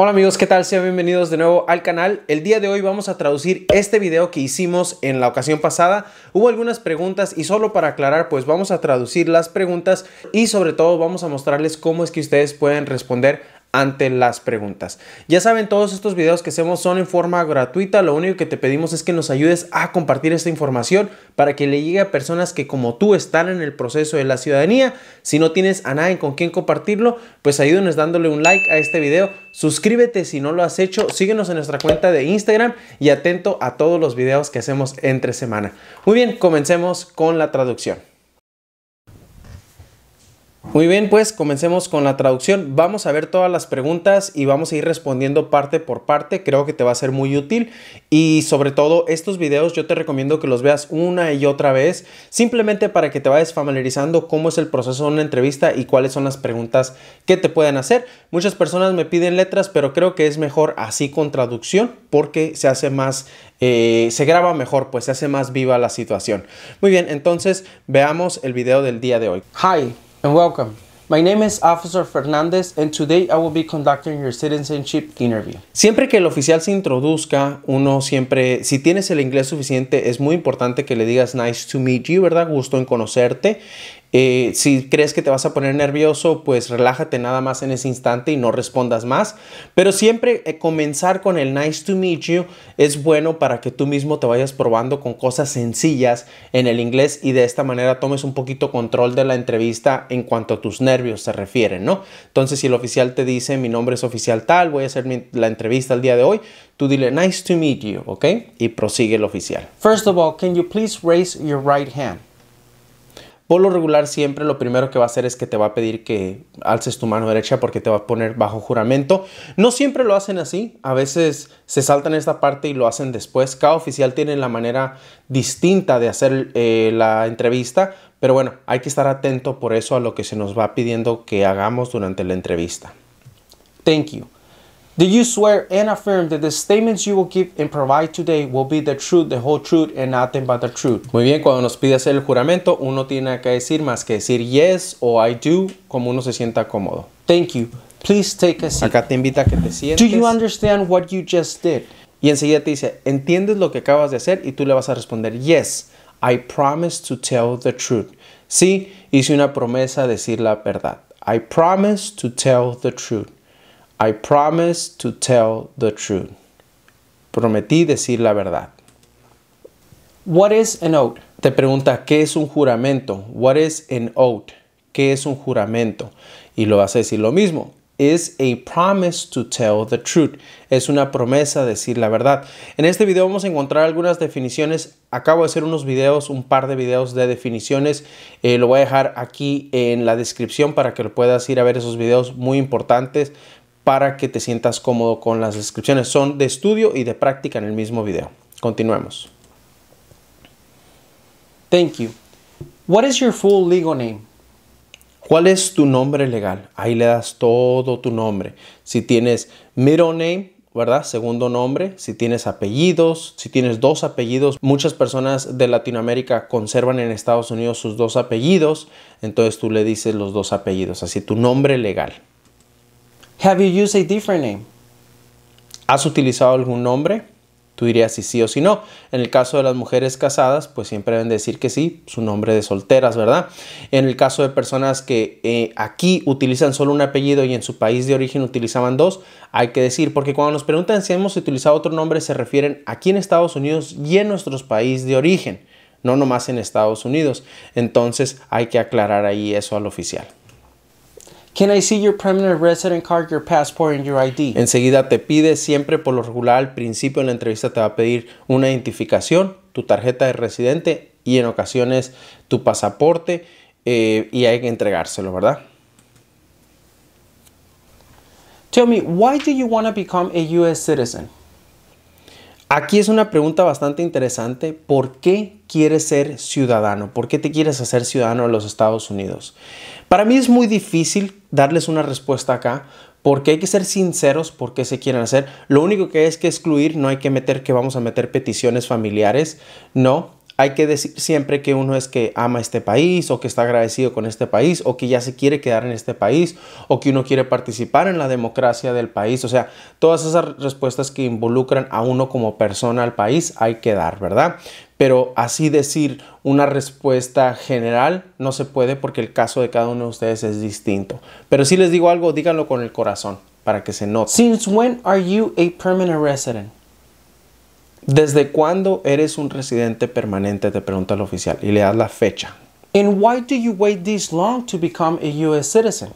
Hola amigos, ¿qué tal? Sean bienvenidos de nuevo al canal. El día de hoy vamos a traducir este video que hicimos en la ocasión pasada. Hubo algunas preguntas y solo para aclarar, pues vamos a traducir las preguntas y sobre todo vamos a mostrarles cómo es que ustedes pueden responder ante las preguntas. Ya saben, todos estos videos que hacemos son en forma gratuita, lo único que te pedimos es que nos ayudes a compartir esta información para que le llegue a personas que como tú están en el proceso de la ciudadanía. Si no tienes a nadie con quien compartirlo, pues ayúdenos dándole un like a este video, suscríbete si no lo has hecho, síguenos en nuestra cuenta de Instagram y atento a todos los videos que hacemos entre semana. Muy bien, comencemos con la traducción. Muy bien, pues comencemos con la traducción. Vamos a ver todas las preguntas y vamos a ir respondiendo parte por parte. Creo que te va a ser muy útil y sobre todo estos videos yo te recomiendo que los veas una y otra vez simplemente para que te vayas familiarizando cómo es el proceso de una entrevista y cuáles son las preguntas que te pueden hacer. Muchas personas me piden letras, pero creo que es mejor así con traducción porque se hace más, eh, se graba mejor, pues se hace más viva la situación. Muy bien, entonces veamos el video del día de hoy. Hi and welcome. My name is Officer Fernandez, and today I will be conducting your citizenship interview. Siempre que el oficial se introduzca, uno siempre, si tienes el inglés suficiente, es muy importante que le digas nice to meet you, ¿verdad? Gusto en conocerte. Eh, si crees que te vas a poner nervioso, pues relájate nada más en ese instante y no respondas más. Pero siempre eh, comenzar con el nice to meet you es bueno para que tú mismo te vayas probando con cosas sencillas en el inglés y de esta manera tomes un poquito control de la entrevista en cuanto a tus nervios se refieren, ¿no? Entonces, si el oficial te dice, mi nombre es oficial tal, voy a hacer la entrevista el día de hoy, tú dile, nice to meet you, ¿ok? Y prosigue el oficial. First of all, can you please raise your right hand? Por lo regular siempre lo primero que va a hacer es que te va a pedir que alces tu mano derecha porque te va a poner bajo juramento. No siempre lo hacen así, a veces se saltan esta parte y lo hacen después. Cada oficial tiene la manera distinta de hacer eh, la entrevista, pero bueno, hay que estar atento por eso a lo que se nos va pidiendo que hagamos durante la entrevista. Thank you. Do you swear and affirm that the statements you will give and provide today will be the truth, the whole truth, and nothing but the truth? Muy bien, cuando nos pide hacer el juramento, uno tiene que decir más que decir yes o I do, como uno se sienta cómodo. Thank you. Please take a seat. Acá te invita a que te sientes. Do you understand what you just did? Y enseguida te dice, ¿entiendes lo que acabas de hacer? Y tú le vas a responder, yes, I promise to tell the truth. Sí, hice una promesa de decir la verdad. I promise to tell the truth. I promise to tell the truth. Prometí decir la verdad. What is an oath? Te pregunta qué es un juramento. What is an oath? ¿Qué es un juramento? Y lo vas a decir lo mismo. Is a promise to tell the truth. Es una promesa decir la verdad. En este video vamos a encontrar algunas definiciones. Acabo de hacer unos videos, un par de videos de definiciones. Eh, lo voy a dejar aquí en la descripción para que lo puedas ir a ver esos videos muy importantes para que te sientas cómodo con las descripciones. Son de estudio y de práctica en el mismo video. Continuemos. Thank you. What is your full legal name? ¿Cuál es tu nombre legal? Ahí le das todo tu nombre. Si tienes middle name, ¿verdad? Segundo nombre, si tienes apellidos, si tienes dos apellidos, muchas personas de Latinoamérica conservan en Estados Unidos sus dos apellidos, entonces tú le dices los dos apellidos, así tu nombre legal. Have you used a different name? ¿Has utilizado algún nombre? Tú dirías si sí o si no. En el caso de las mujeres casadas, pues siempre deben decir que sí, su nombre de solteras, ¿verdad? En el caso de personas que eh, aquí utilizan solo un apellido y en su país de origen utilizaban dos, hay que decir, porque cuando nos preguntan si hemos utilizado otro nombre, se refieren aquí en Estados Unidos y en nuestro país de origen, no nomás en Estados Unidos. Entonces hay que aclarar ahí eso al oficial. Can I see your permanent resident card, your passport and your ID? Enseguida te pide siempre por lo regular al principio en la entrevista te va a pedir una identificación, tu tarjeta de residente y en ocasiones tu pasaporte eh, y hay que entregárselo, ¿verdad? Tell me, why do you want to become a US citizen? Aquí es una pregunta bastante interesante. ¿Por qué quieres ser ciudadano? ¿Por qué te quieres hacer ciudadano de los Estados Unidos? Para mí es muy difícil darles una respuesta acá porque hay que ser sinceros por qué se quieren hacer. Lo único que es que excluir, no hay que meter que vamos a meter peticiones familiares, no hay que decir siempre que uno es que ama este país o que está agradecido con este país o que ya se quiere quedar en este país o que uno quiere participar en la democracia del país. O sea, todas esas respuestas que involucran a uno como persona al país hay que dar, ¿verdad? Pero así decir una respuesta general no se puede porque el caso de cada uno de ustedes es distinto. Pero si les digo algo, díganlo con el corazón para que se note. Since when are you a permanent resident? ¿Desde cuándo eres un residente permanente? Te pregunta el oficial y le das la fecha. And why do you wait this long to become a US citizen?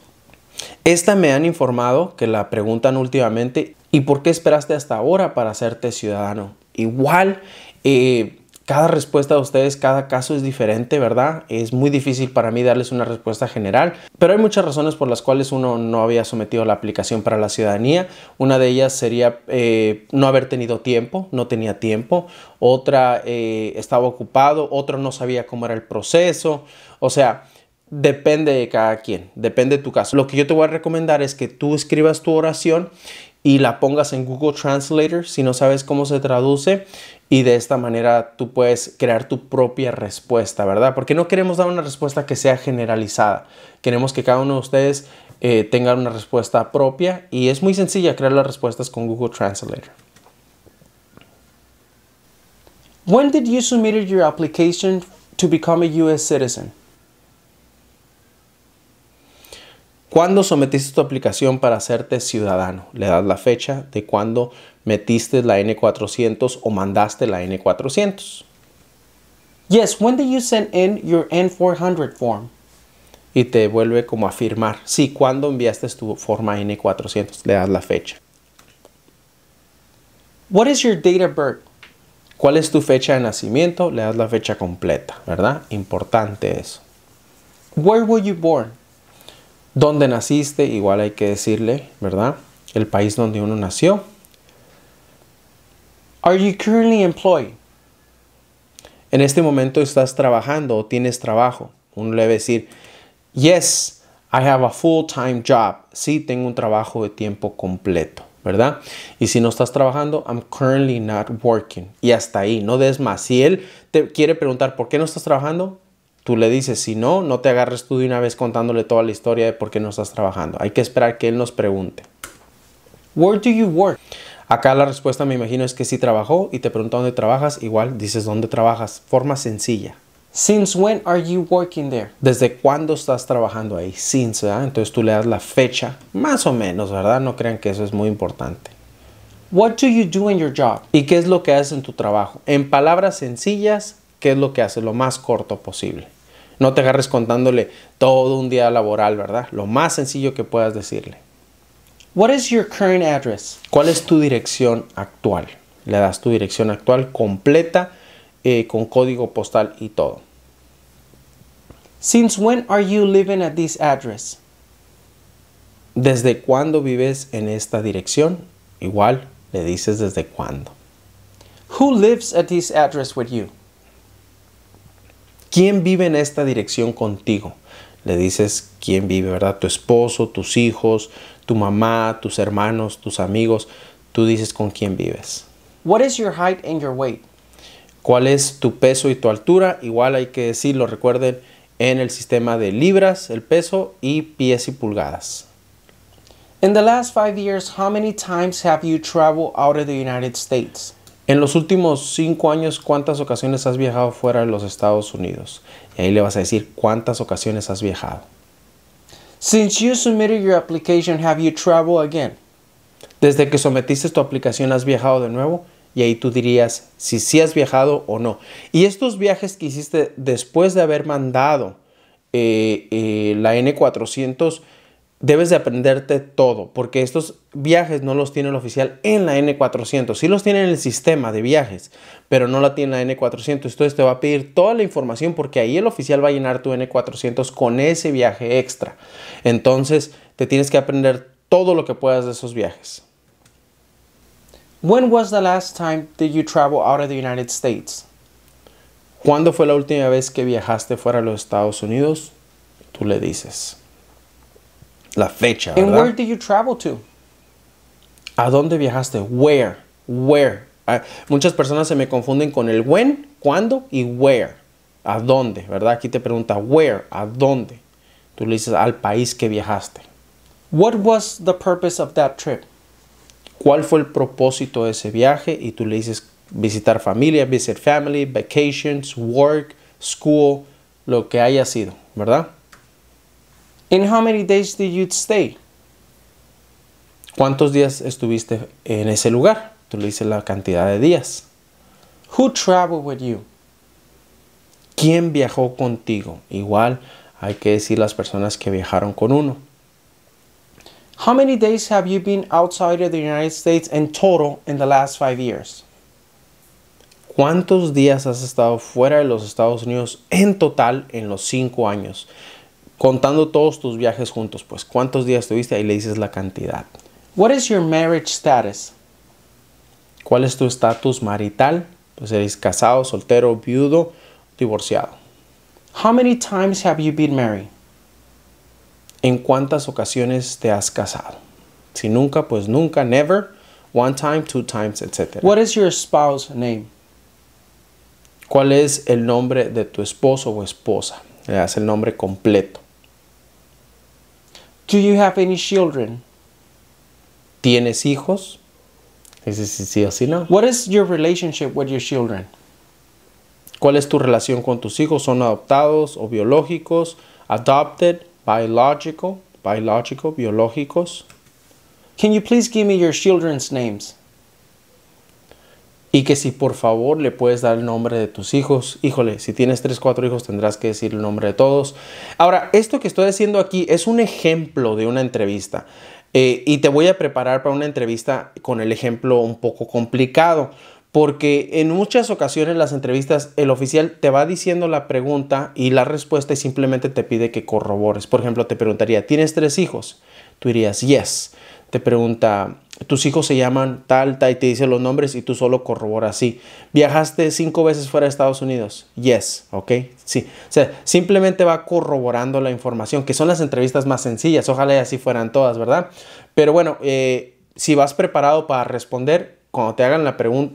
Esta me han informado que la preguntan últimamente ¿y por qué esperaste hasta ahora para hacerte ciudadano? Igual eh, cada respuesta de ustedes, cada caso es diferente, ¿verdad? Es muy difícil para mí darles una respuesta general, pero hay muchas razones por las cuales uno no había sometido la aplicación para la ciudadanía. Una de ellas sería eh, no haber tenido tiempo, no tenía tiempo. Otra eh, estaba ocupado, otro no sabía cómo era el proceso. O sea, depende de cada quien, depende de tu caso. Lo que yo te voy a recomendar es que tú escribas tu oración y la pongas en Google Translator si no sabes cómo se traduce y de esta manera tú puedes crear tu propia respuesta, ¿verdad? Porque no queremos dar una respuesta que sea generalizada. Queremos que cada uno de ustedes eh, tenga una respuesta propia y es muy sencilla crear las respuestas con Google Translator. When did you submit your application to become a US citizen? ¿Cuándo sometiste tu aplicación para hacerte ciudadano? Le das la fecha de cuando metiste la N400 o mandaste la N400. Yes, when did you send in your N400 form? Y te vuelve como a firmar. Sí, ¿cuándo enviaste tu forma N400? Le das la fecha. What is your date of birth? ¿Cuál es tu fecha de nacimiento? Le das la fecha completa, ¿verdad? Importante eso. Where were you born? dónde naciste, igual hay que decirle, ¿verdad? El país donde uno nació. Are you currently employed? En este momento estás trabajando o tienes trabajo. Uno le debe decir, yes, I have a full-time job. Sí, tengo un trabajo de tiempo completo, ¿verdad? Y si no estás trabajando, I'm currently not working. Y hasta ahí, no des más. Si él te quiere preguntar, ¿por qué no estás trabajando? Tú le dices, si no, no te agarres tú de una vez contándole toda la historia de por qué no estás trabajando. Hay que esperar que él nos pregunte. Where do you work? Acá la respuesta me imagino es que sí trabajó y te pregunta dónde trabajas, igual dices dónde trabajas. Forma sencilla. Since when are you working there? ¿Desde cuándo estás trabajando ahí? Since, Entonces tú le das la fecha, más o menos, ¿verdad? No crean que eso es muy importante. What do you do in your job? ¿Y qué es lo que haces en tu trabajo? En palabras sencillas, ¿qué es lo que haces? Lo más corto posible. No te agarres contándole todo un día laboral, ¿verdad? Lo más sencillo que puedas decirle. What is your current address? ¿Cuál es tu dirección actual? Le das tu dirección actual completa eh, con código postal y todo. Since when are you living at this address? ¿Desde cuándo vives en esta dirección? Igual le dices desde cuándo. Who lives at this address with you? ¿quién vive en esta dirección contigo? Le dices quién vive, ¿verdad? Tu esposo, tus hijos, tu mamá, tus hermanos, tus amigos. Tú dices con quién vives. What is your height and your weight? ¿Cuál es tu peso y tu altura? Igual hay que decirlo, recuerden, en el sistema de libras, el peso y pies y pulgadas. In the last five years, how many times have you traveled out of the United States? En los últimos cinco años, ¿cuántas ocasiones has viajado fuera de los Estados Unidos? Y ahí le vas a decir, ¿cuántas ocasiones has viajado? Since you submitted your application, have you traveled again? Desde que sometiste tu aplicación, ¿has viajado de nuevo? Y ahí tú dirías si sí has viajado o no. Y estos viajes que hiciste después de haber mandado eh, eh, la N400, debes de aprenderte todo, porque estos viajes no los tiene el oficial en la N400. Sí los tiene en el sistema de viajes, pero no la tiene la N400. Entonces te va a pedir toda la información porque ahí el oficial va a llenar tu N400 con ese viaje extra. Entonces te tienes que aprender todo lo que puedas de esos viajes. When was the last time you travel out of the United States? ¿Cuándo fue la última vez que viajaste fuera de los Estados Unidos? Tú le dices la fecha. ¿verdad? where you travel to? ¿A dónde viajaste? Where? Where? Ah, muchas personas se me confunden con el when, cuándo y where. ¿A dónde? ¿Verdad? Aquí te pregunta where, ¿a dónde? Tú le dices al país que viajaste. What was the purpose of that trip? ¿Cuál fue el propósito de ese viaje? Y tú le dices visitar familia, visit family, vacations, work, school, lo que haya sido, ¿verdad? In how many days did you stay? ¿Cuántos días estuviste en ese lugar? Tú le dices la cantidad de días. Who traveled with you? ¿Quién viajó contigo? Igual hay que decir las personas que viajaron con uno. How many days have you been outside of the United States in total in the last five years? ¿Cuántos días has estado fuera de los Estados Unidos en total en los cinco años? contando todos tus viajes juntos, pues cuántos días tuviste, ahí le dices la cantidad. What is your marriage status? ¿Cuál es tu estatus marital? Pues eres casado, soltero, viudo, divorciado. How many times have you been married? ¿En cuántas ocasiones te has casado? Si nunca, pues nunca, never, one time, two times, etc. What is your spouse name? ¿Cuál es el nombre de tu esposo o esposa? Le das el nombre completo. Do you have any children? ¿Tienes hijos? This is sí o sí no. What is your relationship with your children? ¿Cuál es tu relación con tus hijos? ¿Son adoptados o biológicos? Adopted, biological, biological, biológicos. Can you please give me your children's names? Y que si por favor le puedes dar el nombre de tus hijos. Híjole, si tienes tres, cuatro hijos tendrás que decir el nombre de todos. Ahora, esto que estoy haciendo aquí es un ejemplo de una entrevista. Eh, y te voy a preparar para una entrevista con el ejemplo un poco complicado. Porque en muchas ocasiones las entrevistas el oficial te va diciendo la pregunta y la respuesta y simplemente te pide que corrobores. Por ejemplo, te preguntaría, ¿tienes tres hijos? Tú dirías, yes te pregunta, tus hijos se llaman tal, tal, y te dice los nombres y tú solo corroboras, sí. ¿Viajaste cinco veces fuera de Estados Unidos? Yes, ok, sí. O sea, simplemente va corroborando la información, que son las entrevistas más sencillas, ojalá y así fueran todas, ¿verdad? Pero bueno, eh, si vas preparado para responder, cuando te hagan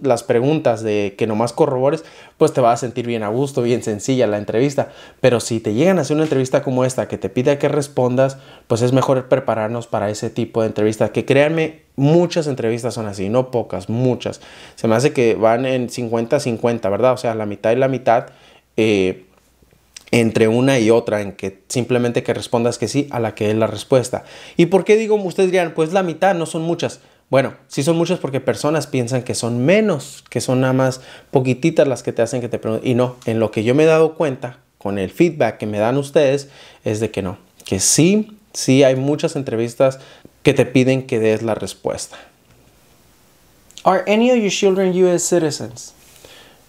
las preguntas de que nomás corrobores, pues te vas a sentir bien a gusto, bien sencilla la entrevista. Pero si te llegan a hacer una entrevista como esta que te pide que respondas, pues es mejor prepararnos para ese tipo de entrevistas. Que créanme, muchas entrevistas son así, no pocas, muchas. Se me hace que van en 50-50, ¿verdad? O sea, la mitad y la mitad. Eh, entre una y otra, en que simplemente que respondas que sí a la que es la respuesta. ¿Y por qué digo, ustedes dirían, pues la mitad, no son muchas? Bueno, sí son muchas porque personas piensan que son menos, que son nada más poquititas las que te hacen que te pregunten. Y no, en lo que yo me he dado cuenta con el feedback que me dan ustedes es de que no, que sí, sí hay muchas entrevistas que te piden que des la respuesta. Are any of your children US citizens?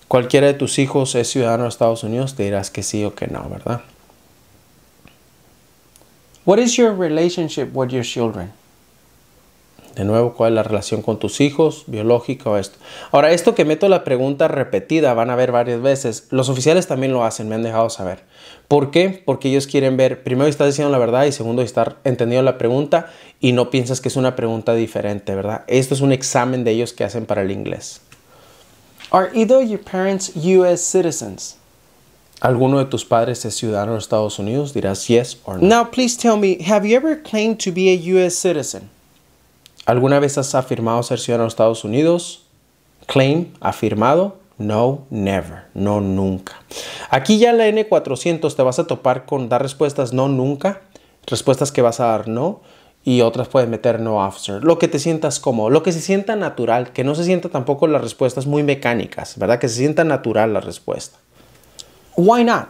Cualquiera de tus hijos es ciudadano de Estados Unidos, te dirás que sí o que no, ¿verdad? What is your relationship with your children? De nuevo, ¿cuál es la relación con tus hijos? Biológica o esto. Ahora, esto que meto la pregunta repetida, van a ver varias veces. Los oficiales también lo hacen, me han dejado saber. ¿Por qué? Porque ellos quieren ver, primero, estás diciendo la verdad y segundo, estar entendiendo la pregunta y no piensas que es una pregunta diferente, ¿verdad? Esto es un examen de ellos que hacen para el inglés. ¿Are either your parents US citizens? ¿Alguno de tus padres es ciudadano de Estados Unidos? Dirás yes or no. Now, please tell me, have you ever claimed to be a US citizen? ¿Alguna vez has afirmado ser ciudadano de Estados Unidos? Claim, afirmado. No, never. No, nunca. Aquí ya en la N400 te vas a topar con dar respuestas no, nunca. Respuestas que vas a dar no y otras puedes meter no officer. Lo que te sientas como, lo que se sienta natural, que no se sienta tampoco las respuestas muy mecánicas, ¿verdad? Que se sienta natural la respuesta. Why not?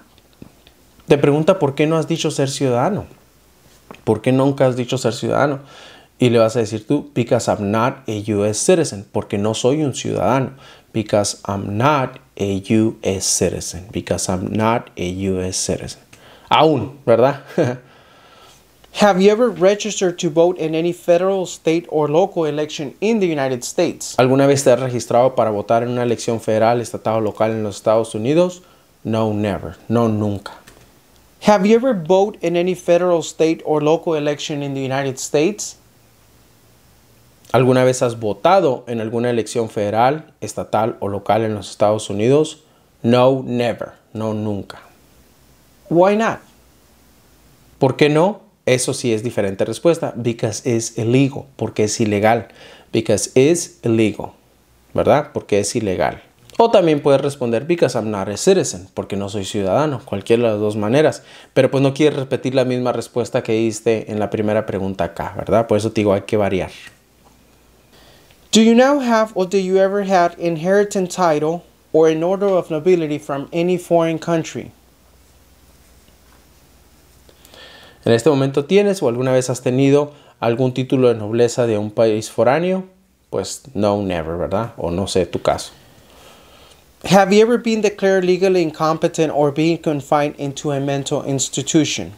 Te pregunta por qué no has dicho ser ciudadano. ¿Por qué nunca has dicho ser ciudadano? Y le vas a decir tú, because I'm not a US citizen, porque no soy un ciudadano. Because I'm not a US citizen. Because I'm not a US citizen. Aún, ¿verdad? Have you ever registered to vote in any federal, state or local election in the United States? ¿Alguna vez te has registrado para votar en una elección federal, estatal o local en los Estados Unidos? No, never. No, nunca. Have you ever voted in any federal, state or local election in the United States? ¿Alguna vez has votado en alguna elección federal, estatal o local en los Estados Unidos? No, never. No, nunca. Why not? ¿Por qué no? Eso sí es diferente respuesta. Because it's illegal. Porque es ilegal. Because it's illegal. ¿Verdad? Porque es ilegal. O también puedes responder because I'm not a citizen, porque no soy ciudadano, cualquiera de las dos maneras. Pero pues no quieres repetir la misma respuesta que diste en la primera pregunta acá, ¿verdad? Por eso te digo, hay que variar. Do you now have or do you ever had inheritance title or an order of nobility from any foreign country? En este momento tienes o alguna vez has tenido algún título de nobleza de un país foráneo? Pues no, never, ¿verdad? O no sé tu caso. Have you ever been declared legally incompetent or being confined into a mental institution?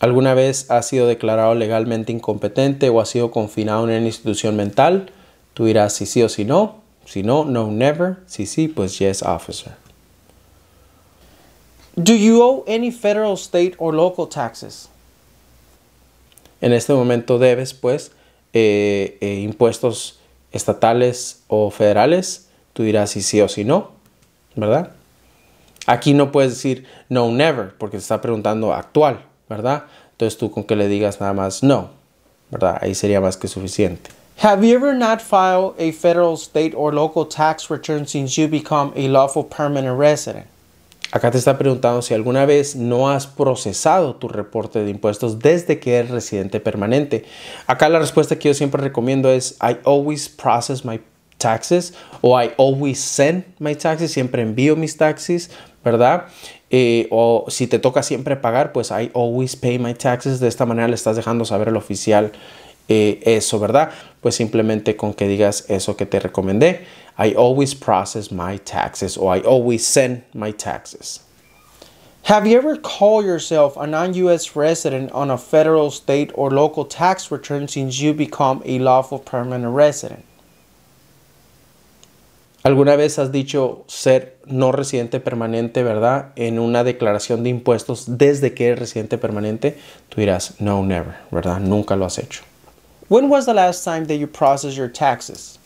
alguna vez ha sido declarado legalmente incompetente o ha sido confinado en una institución mental, tú dirás si sí o si no. Si no, no, never. Si sí, pues yes, officer. Do you owe any federal, state or local taxes? En este momento debes, pues, eh, eh, impuestos estatales o federales. Tú dirás si sí o si no, ¿verdad? Aquí no puedes decir no, never, porque te está preguntando actual. ¿verdad? Entonces tú con que le digas nada más no, ¿verdad? Ahí sería más que suficiente. Have you ever not filed a federal, state or local tax return since you become a lawful permanent resident? Acá te está preguntando si alguna vez no has procesado tu reporte de impuestos desde que eres residente permanente. Acá la respuesta que yo siempre recomiendo es I always process my taxes o I always send my taxes, siempre envío mis taxes ¿verdad? Eh, o si te toca siempre pagar, pues I always pay my taxes. De esta manera le estás dejando saber al oficial eh, eso, ¿verdad? Pues simplemente con que digas eso que te recomendé. I always process my taxes o I always send my taxes. Have you ever called yourself a non-US resident on a federal, state, or local tax return since you become a lawful permanent resident? ¿Alguna vez has dicho ser no residente permanente, verdad? En una declaración de impuestos desde que eres residente permanente, tú dirás, no, never, ¿verdad? Nunca lo has hecho. When was the last time that you your taxes?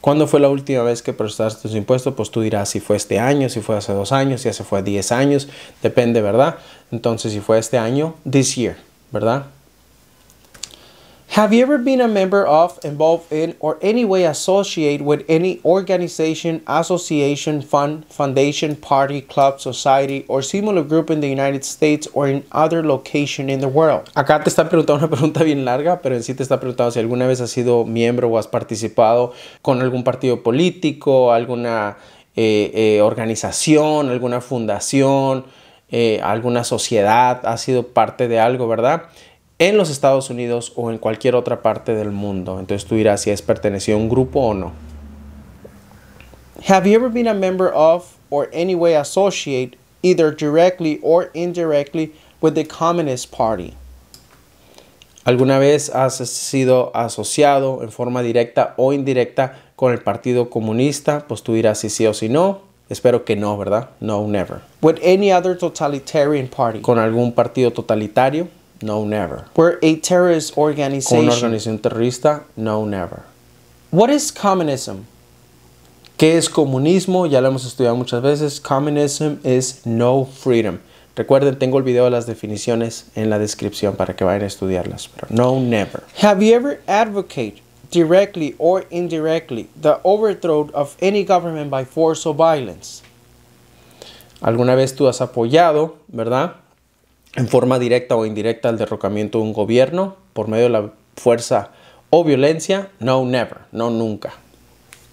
¿Cuándo fue la última vez que procesaste tus impuestos? Pues tú dirás si fue este año, si fue hace dos años, si hace fue diez años, depende, ¿verdad? Entonces, si fue este año, this year, ¿verdad? Have you ever been a member of, involved in, or any way associate with any organization, association, fund, foundation, party, club, society, or similar group in the United States or in other location in the world? Acá te está preguntando una pregunta bien larga, pero en sí te está preguntando si alguna vez has sido miembro o has participado con algún partido político, alguna eh, eh, organización, alguna fundación, eh, alguna sociedad, has sido parte de algo, ¿verdad? en los Estados Unidos o en cualquier otra parte del mundo. Entonces tú dirás si es pertenecido a un grupo o no. Have you ever been a member of or way associate either directly or indirectly with the Communist Party? ¿Alguna vez has sido asociado en forma directa o indirecta con el Partido Comunista? Pues tú dirás si sí o si no. Espero que no, ¿verdad? No, never. With any other totalitarian party. Con algún partido totalitario. No, never. We're a terrorist organization. una organización terrorista? No, never. What is communism? ¿Qué es comunismo? Ya lo hemos estudiado muchas veces. Communism is no freedom. Recuerden, tengo el video de las definiciones en la descripción para que vayan a estudiarlas. Pero no, never. Have you ever advocated, directly or indirectly, the overthrow of any government by force or violence? ¿Alguna vez tú has apoyado, verdad? en forma directa o indirecta al derrocamiento de un gobierno por medio de la fuerza o violencia? No, never, no, nunca.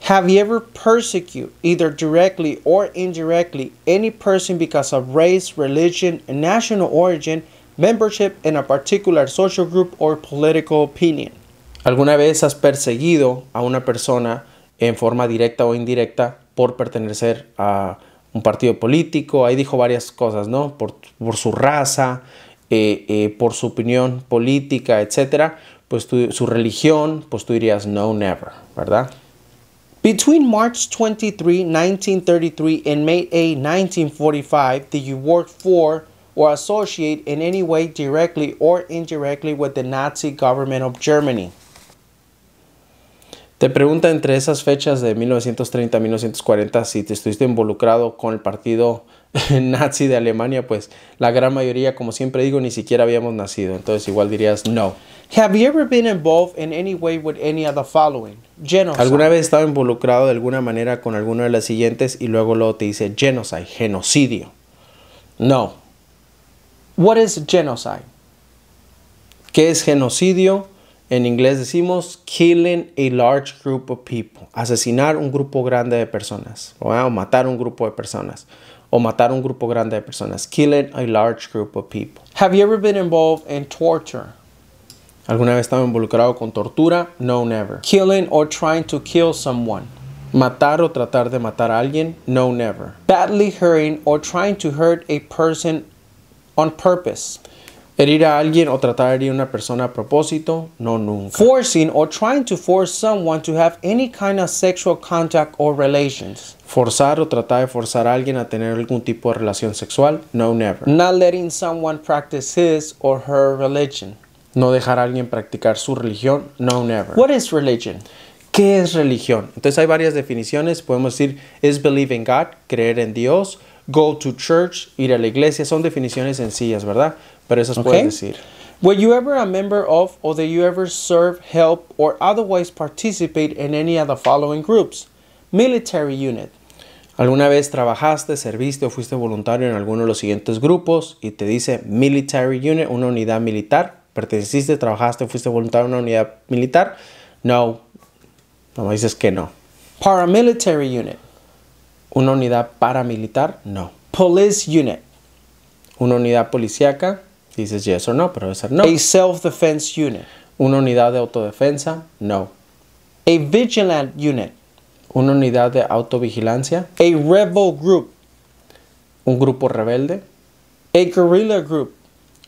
Have you ever persecuted, either directly or indirectly, any person because of race, religion, national origin, membership in a particular social group or political opinion? ¿Alguna vez has perseguido a una persona en forma directa o indirecta por pertenecer a un partido político, ahí dijo varias cosas, ¿no? Por, por su raza, eh, eh, por su opinión política, etcétera, pues su religión, pues tú dirías no, never, ¿verdad? Between March 23, 1933 and May 8, 1945, did you work for or associate in any way directly or indirectly with the Nazi government of Germany? Te pregunta entre esas fechas de 1930 1940 si te estuviste involucrado con el partido nazi de Alemania, pues la gran mayoría, como siempre digo, ni siquiera habíamos nacido. Entonces igual dirías no. Have you ever been involved in any way with any following? ¿Alguna vez estado involucrado de alguna manera con alguno de las siguientes y luego luego te dice genocide, genocidio? No. What is genocide? ¿Qué es genocidio? En inglés decimos killing a large group of people, asesinar un grupo grande de personas, ah, o matar un grupo de personas, o matar un grupo grande de personas, killing a large group of people. Have you ever been involved in torture? ¿Alguna vez estado involucrado con tortura? No, never. Killing or trying to kill someone. Matar o tratar de matar a alguien? No, never. Badly hurting or trying to hurt a person on purpose. Herir a alguien o tratar de herir a una persona a propósito, no nunca. Forcing or trying to force someone to have any kind of sexual contact or relations. Forzar o tratar de forzar a alguien a tener algún tipo de relación sexual, no never. Not letting someone practice his or her religion. No dejar a alguien practicar su religión, no never. What is religion? ¿Qué es religión? Entonces hay varias definiciones, podemos decir es believe in God, creer en Dios, go to church, ir a la iglesia, son definiciones sencillas, ¿verdad? pero eso es puedes decir. Were you ever a member of, or did you ever serve, help, or otherwise participate in any of the following groups? Military unit. ¿Alguna vez trabajaste, serviste o fuiste voluntario en alguno de los siguientes grupos? Y te dice military unit, una unidad militar. ¿Perteneciste, trabajaste, fuiste voluntario en una unidad militar? No. No dices que no. Paramilitary unit. Una unidad paramilitar? No. Police unit. Una unidad policíaca? Dices yes or no, pero no. A self-defense unit. Una unidad de autodefensa, no. A vigilant unit. Una unidad de autovigilancia. A rebel group. Un grupo rebelde. A guerrilla group.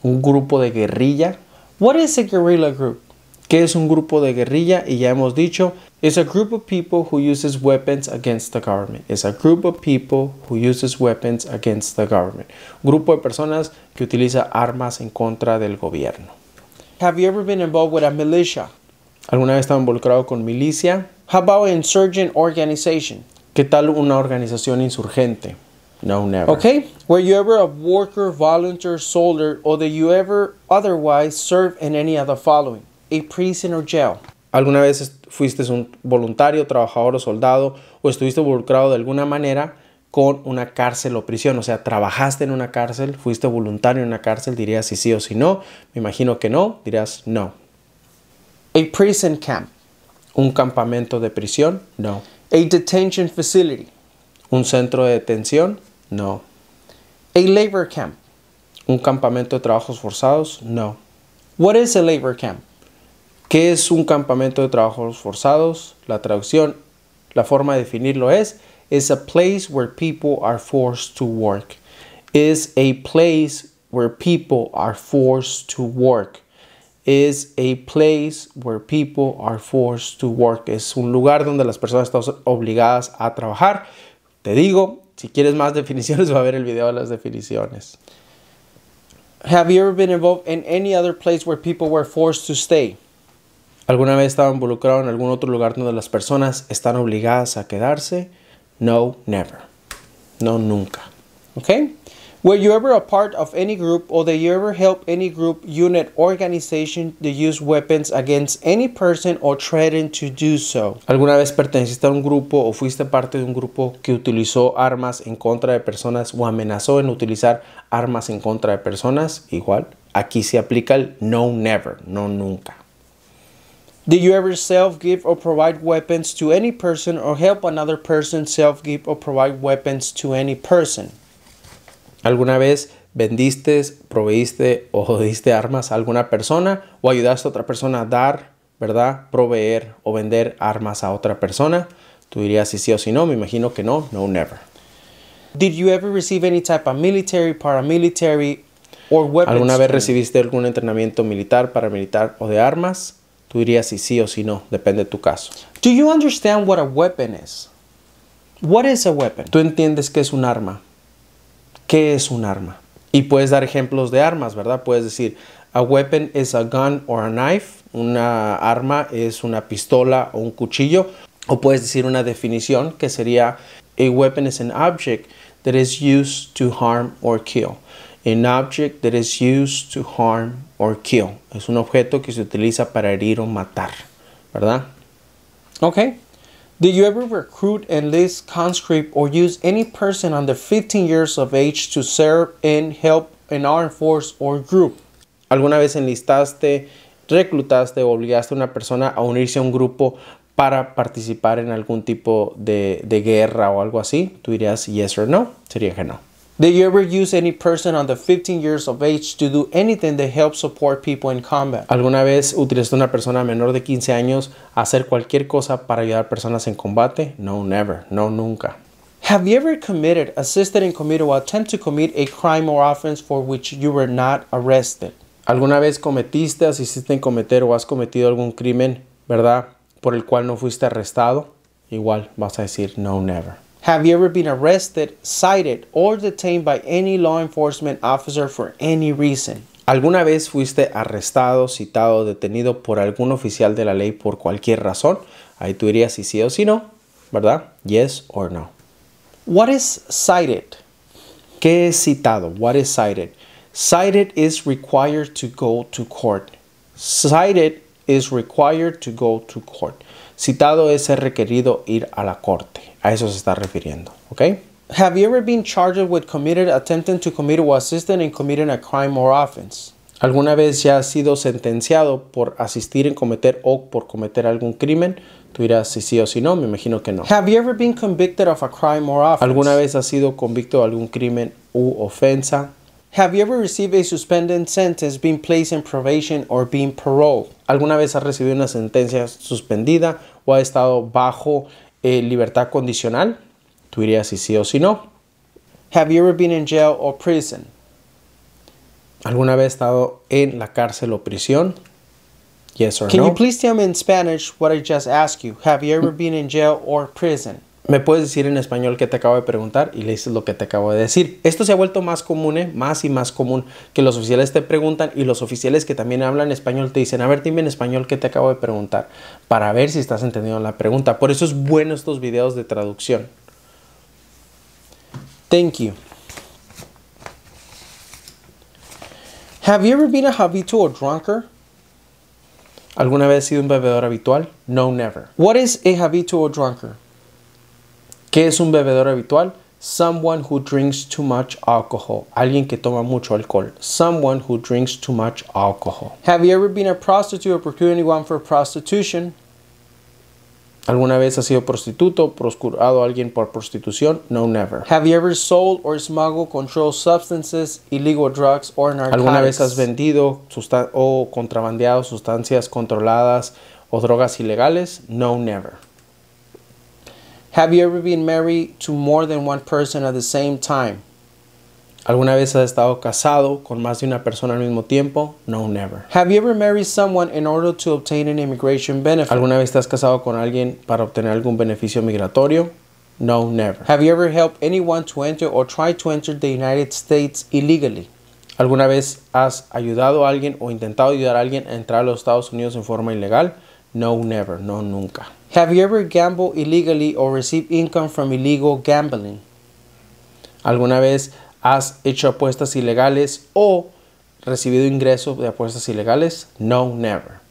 Un grupo de guerrilla. What is a guerrilla group? ¿Qué es un grupo de guerrilla? Y ya hemos dicho, It's a group of people who uses weapons against the government. It's a group of people who uses weapons against the government. Grupo de personas que utiliza armas en contra del gobierno. Have you ever been involved with a militia? ¿Alguna vez estado involucrado con milicia? How about insurgent organization? ¿Qué tal una organización insurgente? No, never. Okay. Were you ever a worker, volunteer, soldier, or did you ever otherwise serve in any of the following? A prison or jail. ¿Alguna vez fuiste un voluntario, trabajador o soldado, o estuviste involucrado de alguna manera con una cárcel o prisión, o sea, trabajaste en una cárcel, fuiste voluntario en una cárcel, dirías si sí o si no, me imagino que no, dirás no. A prison camp, un campamento de prisión, no. A detention facility, un centro de detención, no. A labor camp, un campamento de trabajos forzados, no. What is a labor camp? ¿Qué es un campamento de trabajos forzados? La traducción, la forma de definirlo es, is a place where people are forced to work. Is a place where people are forced to work. Is a place where people are forced to work. Es un lugar donde las personas están obligadas a trabajar. Te digo, si quieres más definiciones, va a ver el video de las definiciones. Have you ever been involved in any other place where people were forced to stay? ¿Alguna vez estaba involucrado en algún otro lugar donde las personas están obligadas a quedarse? No, never. No, nunca. ¿Ok? Were you ever a part of any group or did you ever help any group, unit, organization to use weapons against any person or to do so? ¿Alguna vez perteneciste a un grupo o fuiste parte de un grupo que utilizó armas en contra de personas o amenazó en utilizar armas en contra de personas? Igual, aquí se aplica el no never, no nunca to any ¿Alguna vez vendiste, proveíste o diste armas a alguna persona o ayudaste a otra persona a dar, ¿verdad? Proveer o vender armas a otra persona. Tú dirías si sí o si no, me imagino que no, no, never. you ever receive any type military, ¿Alguna vez recibiste algún entrenamiento militar, paramilitar o de armas? tú dirías si sí o si no, depende de tu caso. Do you understand what a weapon is? What is a weapon? Tú entiendes qué es un arma. ¿Qué es un arma? Y puedes dar ejemplos de armas, ¿verdad? Puedes decir, a weapon is a gun or a knife. Una arma es una pistola o un cuchillo. O puedes decir una definición que sería, a weapon is an object that is used to harm or kill. An object that is used to harm or kill. Es un objeto que se utiliza para herir o matar, ¿verdad? Okay. Did you ever recruit, enlist, conscript, or use any person under 15 years of age to serve and help an armed force or group? ¿Alguna vez enlistaste, reclutaste o obligaste a una persona a unirse a un grupo para participar en algún tipo de, de guerra o algo así? Tú dirías yes or no. Sería que no. Did you ever use any person under 15 years of age to do anything that helps support people in combat? ¿Alguna vez utilizaste una persona menor de 15 años a hacer cualquier cosa para ayudar personas en combate? No, never. No, nunca. Have you ever committed, assisted in committing, or attempted to commit a crime or offense for which you were not arrested? ¿Alguna vez cometiste, asististe en cometer o has cometido algún crimen, verdad, por el cual no fuiste arrestado? Igual vas a decir no, never. Have you ever been arrested, cited, or detained by any law enforcement officer for any reason? ¿Alguna vez fuiste arrestado, citado, detenido por algún oficial de la ley por cualquier razón? Ahí tú dirías si sí o si no, ¿verdad? Yes or no. What is cited? ¿Qué es citado? What is cited? Cited is required to go to court. Cited is required to go to court. Citado es ser requerido ir a la corte. A eso se está refiriendo, ¿ok? Have you ever been charged with to commit or in committing a crime or offense? ¿Alguna vez ya has sido sentenciado por asistir en cometer o por cometer algún crimen? Tú dirás si sí o si no, me imagino que no. Have you ever been convicted of a crime or offense? ¿Alguna vez has sido convicto de algún crimen u ofensa? Have you ever received a suspended sentence, been placed in probation or been paroled? ¿Alguna vez has recibido una sentencia suspendida o ha estado bajo eh, libertad condicional? Tú dirías si sí o si no. Have you ever been in jail or prison? ¿Alguna vez has estado en la cárcel o prisión? Yes or no. Can you please tell me in Spanish what I just asked you? Have you ever mm. been in jail or prison? me puedes decir en español qué te acabo de preguntar y le dices lo que te acabo de decir. Esto se ha vuelto más común, ¿eh? más y más común, que los oficiales te preguntan y los oficiales que también hablan español te dicen, a ver, dime en español qué te acabo de preguntar, para ver si estás entendiendo la pregunta. Por eso es bueno estos videos de traducción. Thank you. Have you ever been a habitual drunker? ¿Alguna vez has sido un bebedor habitual? No, never. What is a habitual drunker? ¿Qué es un bebedor habitual? Someone who drinks too much alcohol. Alguien que toma mucho alcohol. Someone who drinks too much alcohol. Have you ever been a prostitute or procured anyone for prostitution? ¿Alguna vez has sido prostituto o procurado a alguien por prostitución? No, never. Have you ever sold or smuggled controlled substances, illegal drugs or narcotics? ¿Alguna vez has vendido o contrabandeado sustancias controladas o drogas ilegales? No, never. Have you ever been married to more than one person at the same time? ¿Alguna vez has estado casado con más de una persona al mismo tiempo? No, never. Have you ever married someone in order to obtain an immigration benefit? ¿Alguna vez estás casado con alguien para obtener algún beneficio migratorio? No, never. Have you ever helped anyone to enter or try to enter the United States illegally? ¿Alguna vez has ayudado a alguien o intentado ayudar a alguien a entrar a los Estados Unidos en forma ilegal? No, never. No, nunca. Have you ever gambled illegally or received income from illegal gambling? ¿Alguna vez has hecho apuestas ilegales o recibido ingresos de apuestas ilegales? No, never.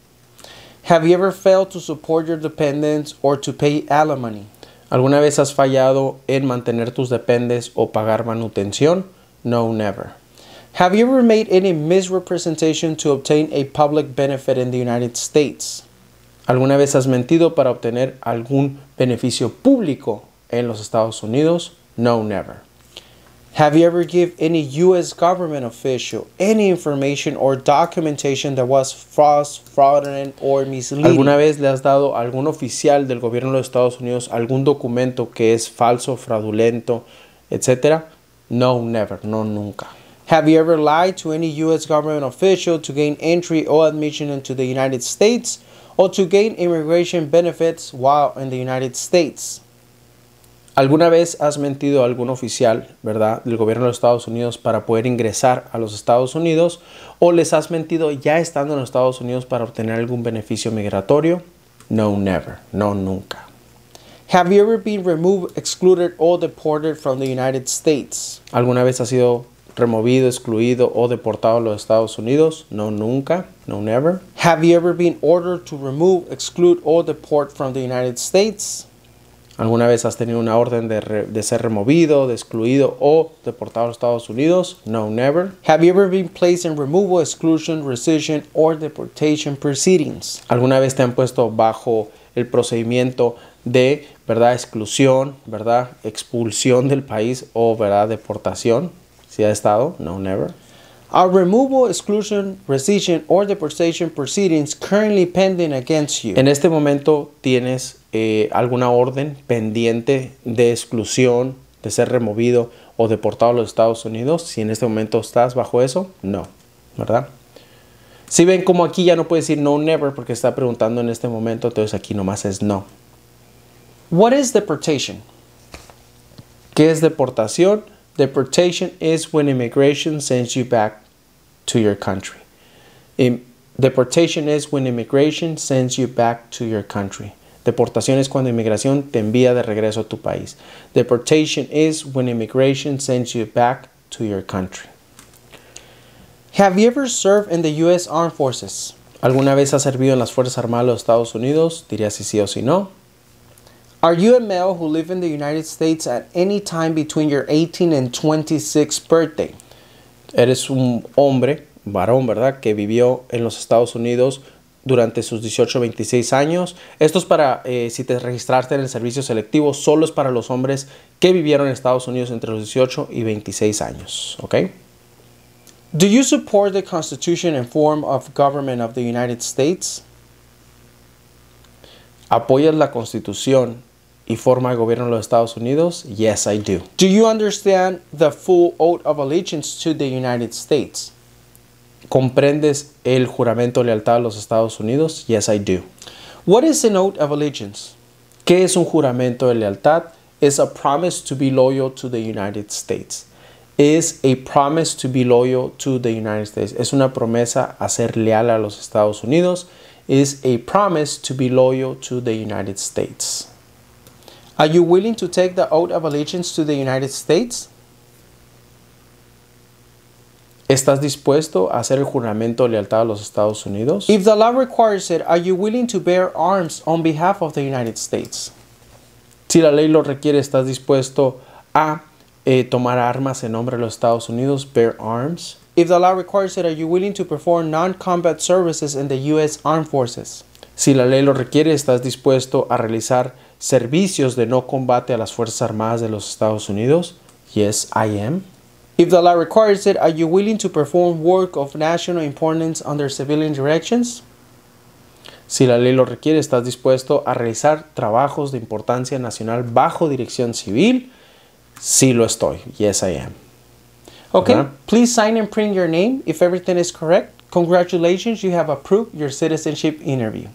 Have you ever failed to support your dependents or to pay alimony? ¿Alguna vez has fallado en mantener tus dependes o pagar manutención? No, never. Have you ever made any misrepresentation to obtain a public benefit in the United States? ¿Alguna vez has mentido para obtener algún beneficio público en los Estados Unidos? No, never. Have you ever any U.S. government official any information or documentation that was false, fraudulent, or misleading? ¿Alguna vez le has dado a algún oficial del gobierno de los Estados Unidos algún documento que es falso, fraudulento, etcétera? No, never. No, nunca. Have you ever lied to any U.S. government official to gain entry or admission into the United States or to gain immigration benefits while in the United States? ¿Alguna vez has mentido a algún oficial, verdad, del gobierno de los Estados Unidos para poder ingresar a los Estados Unidos o les has mentido ya estando en los Estados Unidos para obtener algún beneficio migratorio? No, never. No, nunca. Have you ever been removed, excluded or deported from the United States? ¿Alguna vez has sido removido, excluido o deportado a los Estados Unidos? No, nunca. No, never. Have you ever been ordered to remove, exclude or deport from the United States? ¿Alguna vez has tenido una orden de, de, ser removido, de excluido o deportado a los Estados Unidos? No, never. Have you ever been placed in removal, exclusion, rescission or deportation proceedings? ¿Alguna vez te han puesto bajo el procedimiento de, verdad, exclusión, verdad, expulsión del país o, verdad, deportación? Si ha estado, no, never. Are removal, exclusion, rescission, or deportation proceedings currently pending against you? En este momento tienes eh, alguna orden pendiente de exclusión, de ser removido o deportado a los Estados Unidos. Si en este momento estás bajo eso, no, ¿verdad? Si ven como aquí ya no puede decir no, never, porque está preguntando en este momento, entonces aquí nomás es no. What is deportation? ¿Qué es deportación? Deportation is when immigration sends you back to your country. In, deportation is when immigration sends you back to your country. Deportación es cuando inmigración te envía de regreso a tu país. Deportation is when immigration sends you back to your country. Have you ever served in the U.S. Armed Forces? ¿Alguna vez has servido en las Fuerzas Armadas de los Estados Unidos? Diría si sí o si no. Are you a male who in the United States at any time between your 18 and 26 birthday? Eres un hombre, varón, ¿verdad? Que vivió en los Estados Unidos durante sus 18 26 años. Esto es para, eh, si te registraste en el servicio selectivo, solo es para los hombres que vivieron en Estados Unidos entre los 18 y 26 años, ¿ok? Do you support the Constitution and form of government of the United States? ¿Apoyas la Constitución forma el gobierno de los Estados Unidos? Yes, I do. Do you understand the full oath of allegiance to the United States? ¿Comprendes el juramento de lealtad a los Estados Unidos? Yes, I do. What is an oath of allegiance? ¿Qué es un juramento de lealtad? It's a promise to be loyal to the United States. Is a promise to be loyal to the United States. Es una promesa a ser leal a los Estados Unidos. Is a promise to be loyal to the United States. Are you willing to take the oath of allegiance to the United States? ¿Estás dispuesto a hacer el juramento de lealtad a los Estados Unidos? If the law requires it, are you willing to bear arms on behalf of the United States? Si la ley lo requiere, ¿estás dispuesto a eh, tomar armas en nombre de los Estados Unidos? Bear arms. If the law requires it, are you willing to perform non-combat services in the U.S. Armed Forces? Si la ley lo requiere, ¿estás dispuesto a realizar servicios de no combate a las Fuerzas Armadas de los Estados Unidos? Yes, I am. If the law requires it, are you willing to perform work of national importance under civilian directions? Si la ley lo requiere, ¿estás dispuesto a realizar trabajos de importancia nacional bajo dirección civil? Sí lo estoy. Yes, I am. Okay, please sign and print your name if everything is correct. Congratulations, you have approved your citizenship interview.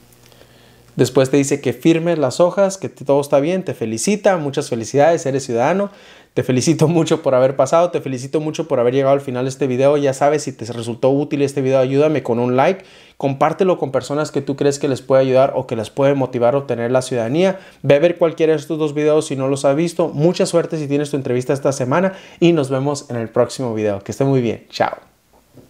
Después te dice que firmes las hojas, que todo está bien, te felicita, muchas felicidades, eres ciudadano. Te felicito mucho por haber pasado, te felicito mucho por haber llegado al final de este video. Ya sabes, si te resultó útil este video, ayúdame con un like, compártelo con personas que tú crees que les puede ayudar o que les puede motivar a obtener la ciudadanía. Ve a ver cualquiera de estos dos videos si no los has visto. Mucha suerte si tienes tu entrevista esta semana y nos vemos en el próximo video. Que esté muy bien. Chao.